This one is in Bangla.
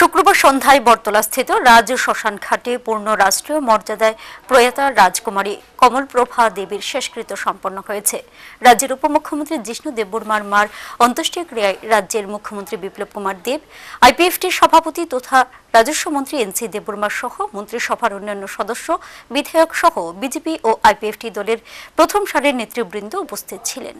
শুক্রবার সন্ধ্যায় বটতলাস্থিত রাজ শ্মশান ঘাটে পূর্ণ রাষ্ট্রীয় মর্যাদায় প্রয়াতা রাজকুমারী কমলপ্রভা দেবীর শেষকৃত্য সম্পন্ন হয়েছে রাজ্যের উপমুখ্যমন্ত্রী জিষ্ণু দেববর্মার মার অন্ত্যেষ্টিক্রিয়ায় রাজ্যের মুখ্যমন্ত্রী বিপ্লব কুমার দেব আইপিএফটির সভাপতি তথা রাজস্ব মন্ত্রী এনসি দেববর্মা সহ মন্ত্রিসভার অন্যান্য সদস্য বিধায়ক সহ বিজেপি ও আইপিএফটি দলের প্রথম সারির নেতৃবৃন্দ উপস্থিত ছিলেন